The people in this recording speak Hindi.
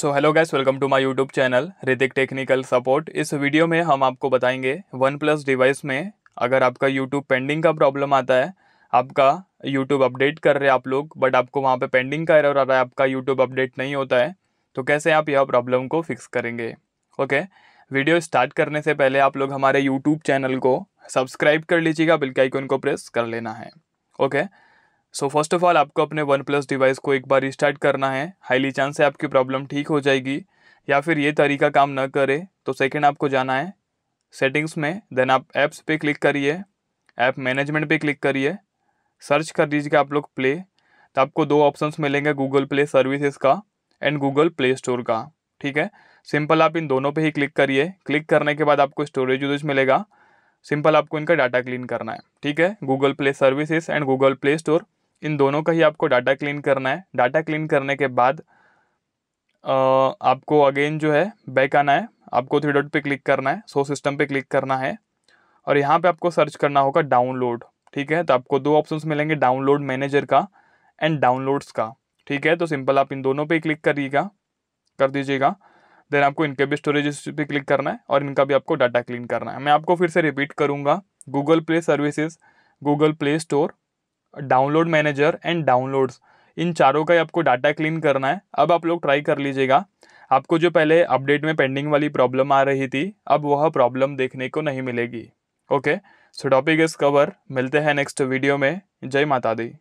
So hello guys welcome to my YouTube channel Hrithik technical support इस वीडियो में हम आपको बताएंगे वन प्लस डिवाइस में अगर आपका यूट्यूब पेंडिंग का प्रॉब्लम आता है आपका यूट्यूब अपडेट कर रहे हैं आप लोग बट आपको वहाँ पे पेंडिंग का एरर आ रहा है आपका यूट्यूब अपडेट नहीं होता है तो कैसे आप यह प्रॉब्लम को फिक्स करेंगे ओके वीडियो स्टार्ट करने से पहले आप लोग हमारे यूट्यूब चैनल को सब्सक्राइब कर लीजिएगा बिल्कुल आइकन को प्रेस कर लेना है okay okay? So first of all आपको अपने वन प्लस डिवाइस को एक बार रिस्टार्ट करना है हाईली चांस है आपकी प्रॉब्लम ठीक हो जाएगी या फिर ये तरीका काम न करे तो सेकेंड आपको जाना है सेटिंग्स में देन आप ऐप्स पे क्लिक करिए ऐप मैनेजमेंट पे क्लिक करिए सर्च कर दीजिएगा आप लोग प्ले तो आपको दो ऑप्शंस मिलेंगे गूगल प्ले सर्विसेज का एंड गूगल प्ले स्टोर का ठीक है सिंपल आप इन दोनों पे ही क्लिक करिए क्लिक करने के बाद आपको स्टोरेज यूज मिलेगा सिंपल आपको इनका डाटा क्लीन करना है ठीक है Google Play services and Google Play store इन दोनों का ही आपको डाटा क्लीन करना है डाटा क्लीन करने के बाद आपको अगेन जो है बैक आना है आपको थ्री डॉट पे क्लिक करना है सो सिस्टम पे क्लिक करना है और यहाँ पे आपको सर्च करना होगा डाउनलोड ठीक है तो आपको दो ऑप्शंस मिलेंगे डाउनलोड मैनेजर का एंड डाउनलोड्स का ठीक है तो सिंपल आप इन दोनों पे क्लिक करिएगा कर दीजिएगा देन आपको इनके भी स्टोरेज पे क्लिक करना है और इनका भी आपको डाटा क्लीन करना है मैं आपको फिर से रिपीट करूँगा Google Play services Google Play store download manager and downloads इन चारों का ही आपको डाटा क्लीन करना है अब आप लोग ट्राई कर लीजिएगा आपको जो पहले अपडेट में पेंडिंग वाली प्रॉब्लम आ रही थी अब वह प्रॉब्लम देखने को नहीं मिलेगी okay so topic is cover मिलते हैं नेक्स्ट वीडियो में जय माता दी